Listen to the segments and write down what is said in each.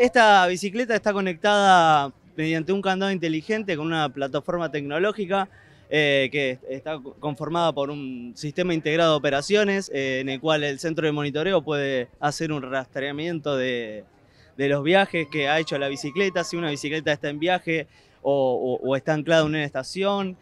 Esta bicicleta está conectada mediante un candado inteligente con una plataforma tecnológica eh, que está conformada por un sistema integrado de operaciones eh, en el cual el centro de monitoreo puede hacer un rastreamiento de, los viajes que ha hecho la bicicleta, si una bicicleta está en viaje o, está anclada en una estación,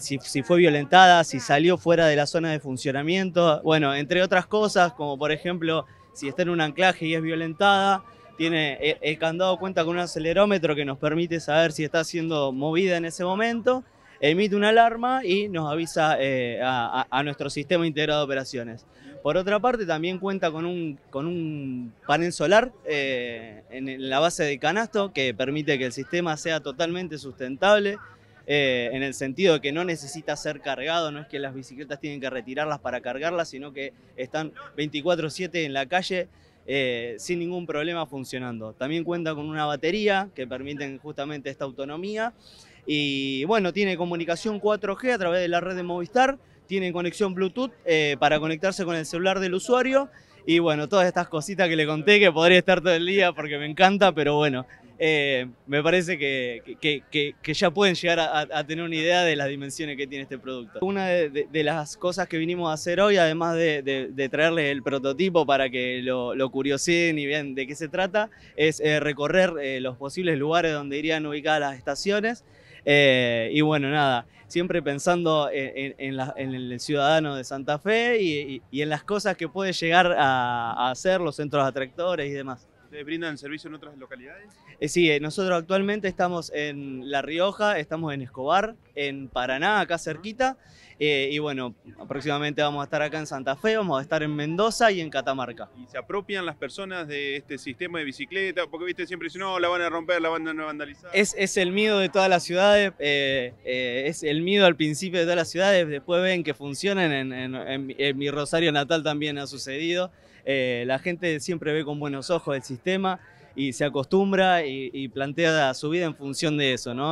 si, si, fue violentada, si salió fuera de la zona de funcionamiento, bueno, entre otras cosas, como por ejemplo si está en un anclaje y es violentada, tiene, eh, el candado cuenta con un acelerómetro que nos permite saber si está siendo movida en ese momento, emite una alarma y nos avisa eh, a, nuestro sistema integrado de operaciones. Por otra parte, también cuenta con un, con un panel solar eh, en la base de canasto que permite que el sistema sea totalmente sustentable, en el sentido de que no necesita ser cargado, no es que las bicicletas tienen que retirarlas para cargarlas, sino que están 24/7 en la calle eh, sin ningún problema funcionando. También cuenta con una batería que permite justamente esta autonomía. Y bueno, tiene comunicación 4G a través de la red de Movistar, tiene conexión Bluetooth eh, para conectarse con el celular del usuario. Y bueno, todas estas cositas que le conté que podría estar todo el día porque me encanta, pero bueno, eh, me parece que, ya pueden llegar a, tener una idea de las dimensiones que tiene este producto. Una de, las cosas que vinimos a hacer hoy, además de, traerles el prototipo para que lo, curiosen y vean de qué se trata, es eh, recorrer eh, los posibles lugares donde irían ubicadas las estaciones. y bueno, nada, siempre pensando en, el ciudadano de Santa Fe y, en las cosas que puede llegar a hacer los centros atractores y demás brindan servicio en otras localidades? Eh, sí, eh, nosotros actualmente estamos en La Rioja, estamos en Escobar, en Paraná, acá cerquita. Eh, y bueno, aproximadamente vamos a estar acá en Santa Fe, vamos a estar en Mendoza y en Catamarca. ¿Y se apropian las personas de este sistema de bicicleta? Porque viste siempre dicen, no, la van a romper, la van a vandalizar. Es, es el miedo de todas las ciudades, eh, eh, es el miedo al principio de todas las ciudades, después ven que funcionan, en, mi Rosario natal también ha sucedido. la gente siempre ve con buenos ojos el sistema y se acostumbra y, y plantea su vida en función de eso, ¿no?